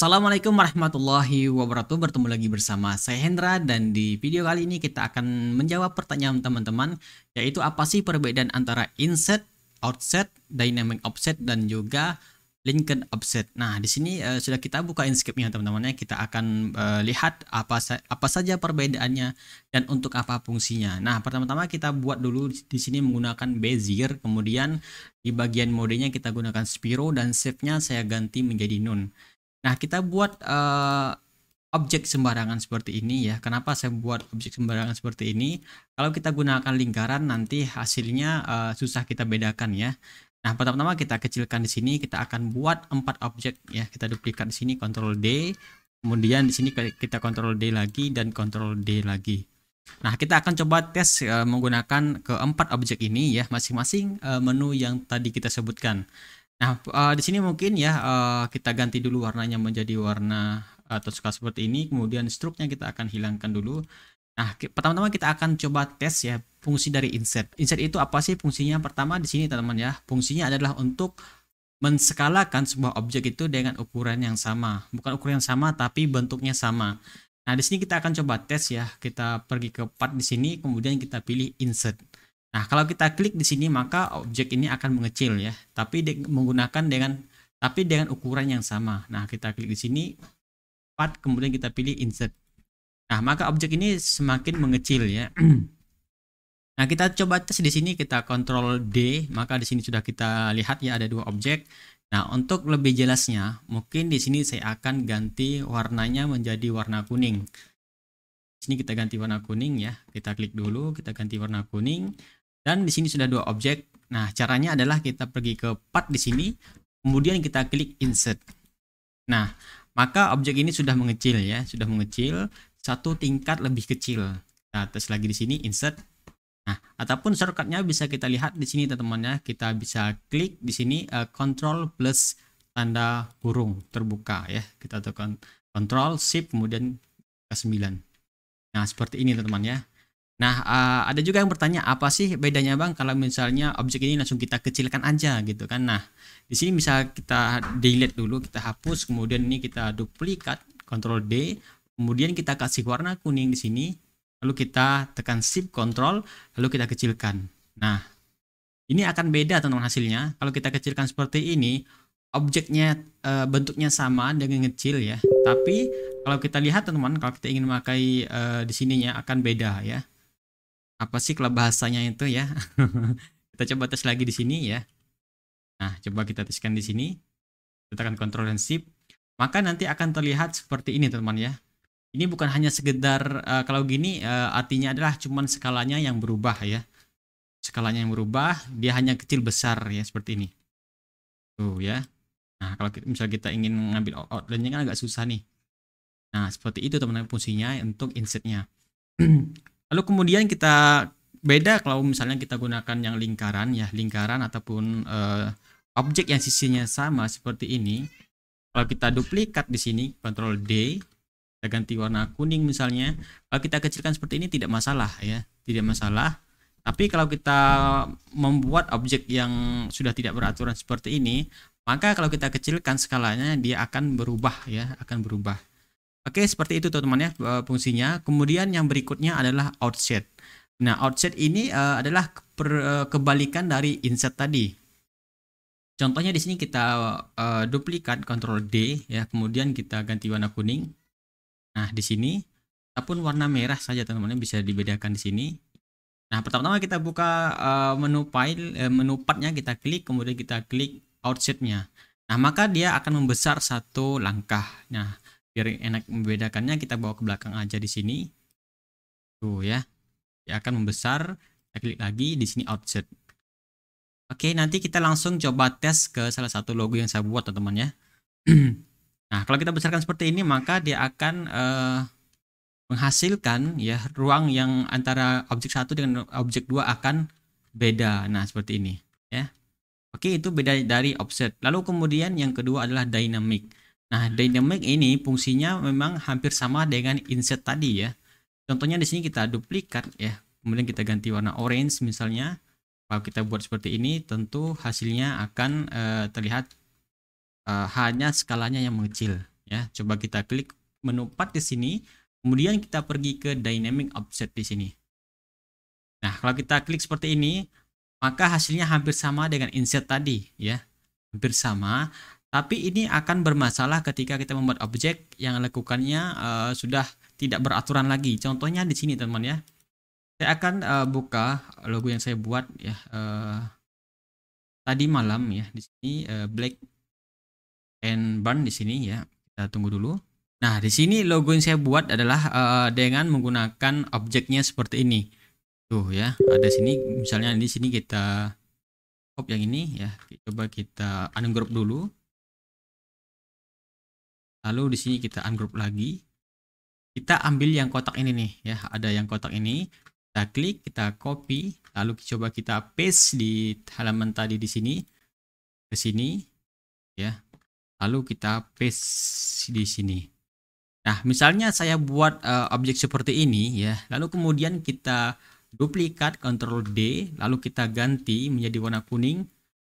Assalamualaikum warahmatullahi wabarakatuh Bertemu lagi bersama saya Hendra Dan di video kali ini kita akan menjawab pertanyaan teman-teman Yaitu apa sih perbedaan antara inset, outset, dynamic offset dan juga Linked offset. Nah, di sini uh, sudah kita buka inscriptnya teman-teman ya. Kita akan uh, lihat apa sa apa saja perbedaannya dan untuk apa fungsinya. Nah, pertama-tama kita buat dulu di sini menggunakan bezier, kemudian di bagian modenya kita gunakan spiro dan shape-nya saya ganti menjadi none. Nah, kita buat uh, objek sembarangan seperti ini ya. Kenapa saya buat objek sembarangan seperti ini? Kalau kita gunakan lingkaran nanti hasilnya uh, susah kita bedakan ya. Nah, pertama-tama kita kecilkan di sini, kita akan buat empat objek ya. Kita duplikat di sini Ctrl D, kemudian di sini kita Ctrl D lagi dan Ctrl D lagi. Nah, kita akan coba tes uh, menggunakan keempat objek ini ya, masing-masing uh, menu yang tadi kita sebutkan. Nah, uh, di sini mungkin ya uh, kita ganti dulu warnanya menjadi warna uh, suka seperti ini. Kemudian struknya kita akan hilangkan dulu. Nah, pertama-tama kita akan coba tes ya fungsi dari insert. Insert itu apa sih fungsinya? Pertama di sini teman-teman ya, fungsinya adalah untuk menskalakan sebuah objek itu dengan ukuran yang sama. Bukan ukuran yang sama tapi bentuknya sama. Nah, di sini kita akan coba tes ya. Kita pergi ke part di sini kemudian kita pilih insert. Nah, kalau kita klik di sini maka objek ini akan mengecil ya, tapi de menggunakan dengan tapi dengan ukuran yang sama. Nah, kita klik di sini part kemudian kita pilih insert. Nah, maka objek ini semakin mengecil ya. nah, kita coba tes di sini kita kontrol D, maka di sini sudah kita lihat ya ada dua objek. Nah, untuk lebih jelasnya, mungkin di sini saya akan ganti warnanya menjadi warna kuning. Di sini kita ganti warna kuning ya. Kita klik dulu, kita ganti warna kuning. Dan di sini sudah dua objek. Nah, caranya adalah kita pergi ke part di sini, kemudian kita klik insert. Nah, maka objek ini sudah mengecil ya, sudah mengecil satu tingkat lebih kecil. Nah, tes lagi di sini insert. Nah, ataupun shortcutnya bisa kita lihat di sini teman-teman ya. Kita bisa klik di sini uh, control plus tanda kurung terbuka ya. Kita tekan control shift kemudian ke 9. Nah, seperti ini teman-teman ya. Nah, uh, ada juga yang bertanya apa sih bedanya Bang kalau misalnya objek ini langsung kita kecilkan aja gitu kan. Nah, di sini bisa kita delete dulu, kita hapus, kemudian ini kita duplikat, Ctrl D, kemudian kita kasih warna kuning di sini, lalu kita tekan Shift Ctrl, lalu kita kecilkan. Nah, ini akan beda teman-teman hasilnya. Kalau kita kecilkan seperti ini, objeknya e, bentuknya sama dengan kecil ya. Tapi kalau kita lihat teman-teman, kalau kita ingin memakai e, di sininya akan beda ya apa sih klub bahasanya itu ya kita coba tes lagi di sini ya nah coba kita teskan di sini kita akan kontrol dan shift maka nanti akan terlihat seperti ini teman ya ini bukan hanya sekedar uh, kalau gini uh, artinya adalah cuman skalanya yang berubah ya skalanya yang berubah dia hanya kecil besar ya seperti ini tuh ya nah kalau kita, misal kita ingin ngambil outline kan agak susah nih nah seperti itu teman-teman fungsinya untuk insertnya Lalu kemudian kita beda kalau misalnya kita gunakan yang lingkaran ya, lingkaran ataupun uh, objek yang sisinya sama seperti ini. Kalau kita duplikat di sini, Ctrl D, kita ganti warna kuning misalnya. Kalau kita kecilkan seperti ini tidak masalah ya, tidak masalah. Tapi kalau kita membuat objek yang sudah tidak beraturan seperti ini, maka kalau kita kecilkan skalanya dia akan berubah ya, akan berubah. Oke, seperti itu teman-teman ya eh, fungsinya. Kemudian yang berikutnya adalah outset. Nah, outset ini uh, adalah per, uh, kebalikan dari insert tadi. Contohnya di sini kita uh, duplikat Ctrl D ya, kemudian kita ganti warna kuning. Nah, di sini ataupun warna merah saja teman-teman ya, bisa dibedakan di sini. Nah, pertama-tama kita buka uh, menu file uh, menu partnya kita klik, kemudian kita klik outsetnya. Nah, maka dia akan membesar satu langkah. Nah, biar enak membedakannya kita bawa ke belakang aja di sini tuh ya dia akan membesar kita klik lagi di sini outset oke nanti kita langsung coba tes ke salah satu logo yang saya buat teman-teman ya nah kalau kita besarkan seperti ini maka dia akan uh, menghasilkan ya ruang yang antara objek satu dengan objek dua akan beda nah seperti ini ya oke itu beda dari offset lalu kemudian yang kedua adalah dynamic Nah, dynamic ini fungsinya memang hampir sama dengan insert tadi ya. Contohnya di sini kita duplikat ya, kemudian kita ganti warna orange misalnya. Kalau kita buat seperti ini, tentu hasilnya akan uh, terlihat uh, hanya skalanya yang mengecil ya. Coba kita klik menu part di sini, kemudian kita pergi ke dynamic offset di sini. Nah, kalau kita klik seperti ini, maka hasilnya hampir sama dengan insert tadi ya. Hampir sama, tapi ini akan bermasalah ketika kita membuat objek yang lekukannya uh, eh, sudah tidak beraturan lagi. Contohnya di sini teman teman ya. Saya akan uh, buka logo yang saya buat ya uh, tadi malam ya di sini uh, black and burn di sini ya. Kita tunggu dulu. Nah, di sini logo yang saya buat adalah uh, dengan menggunakan objeknya seperti ini. Tuh ya, ada sini misalnya di sini kita copy yang ini ya. Coba kita ungroup dulu Lalu di sini kita ungroup lagi. Kita ambil yang kotak ini nih ya, ada yang kotak ini. Kita klik, kita copy, lalu coba kita paste di halaman tadi di sini ke sini ya. Lalu kita paste di sini. Nah, misalnya saya buat uh, objek seperti ini ya. Lalu kemudian kita duplikat Ctrl D, lalu kita ganti menjadi warna kuning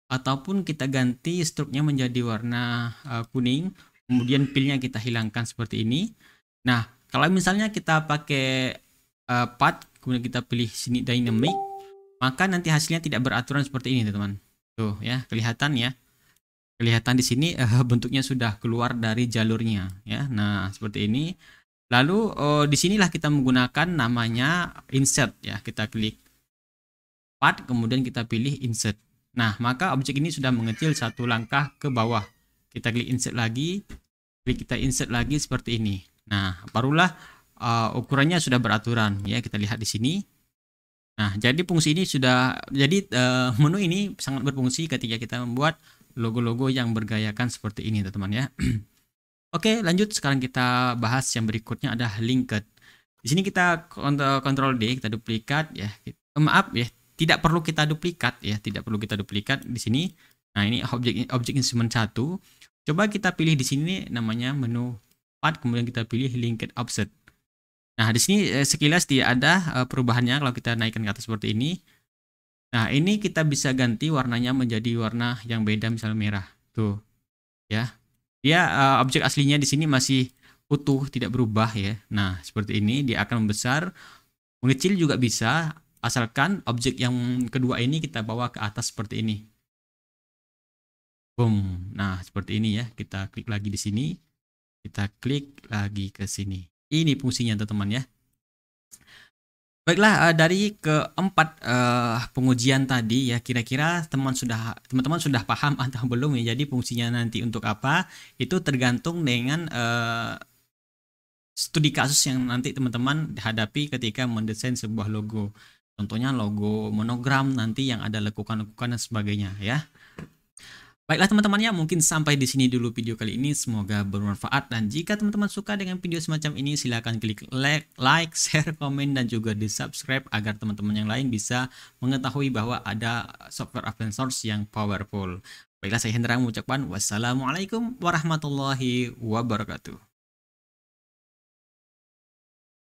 ataupun kita ganti struknya menjadi warna uh, kuning kemudian pilnya kita hilangkan seperti ini nah kalau misalnya kita pakai uh, eh, path kemudian kita pilih sini dynamic maka nanti hasilnya tidak beraturan seperti ini teman-teman tuh ya kelihatan ya kelihatan di sini uh, bentuknya sudah keluar dari jalurnya ya nah seperti ini lalu uh, eh, disinilah kita menggunakan namanya insert ya kita klik part kemudian kita pilih insert nah maka objek ini sudah mengecil satu langkah ke bawah kita klik insert lagi klik kita insert lagi seperti ini nah barulah uh, ukurannya sudah beraturan ya kita lihat di sini nah jadi fungsi ini sudah jadi uh, menu ini sangat berfungsi ketika kita membuat logo-logo yang bergayakan seperti ini teman-teman ya oke lanjut sekarang kita bahas yang berikutnya ada linked di sini kita kontrol D kita duplikat ya maaf ya tidak perlu kita duplikat ya tidak perlu kita duplikat di sini Nah, ini objek objek instrumen satu Coba kita pilih di sini namanya menu part kemudian kita pilih linked offset. Nah, di sini eh, sekilas tidak ada eh, perubahannya kalau kita naikkan ke atas seperti ini. Nah, ini kita bisa ganti warnanya menjadi warna yang beda misalnya merah. Tuh. Ya. Dia eh, objek aslinya di sini masih utuh, tidak berubah ya. Nah, seperti ini dia akan membesar, mengecil juga bisa asalkan objek yang kedua ini kita bawa ke atas seperti ini. Boom. Nah, seperti ini ya. Kita klik lagi di sini. Kita klik lagi ke sini. Ini fungsinya teman-teman ya. Baiklah eh, dari keempat uh, pengujian tadi ya kira-kira teman sudah teman-teman sudah paham atau belum ya jadi fungsinya nanti untuk apa itu tergantung dengan uh, studi kasus yang nanti teman-teman hadapi ketika mendesain sebuah logo contohnya logo monogram nanti yang ada lekukan-lekukan dan sebagainya ya Baiklah teman-teman ya, mungkin sampai di sini dulu video kali ini. Semoga bermanfaat dan jika teman-teman suka dengan video semacam ini, silahkan klik like, like, share, komen, dan juga di subscribe agar teman-teman yang lain bisa mengetahui bahwa ada software open source yang powerful. Baiklah, saya Hendra mengucapkan wassalamualaikum warahmatullahi wabarakatuh.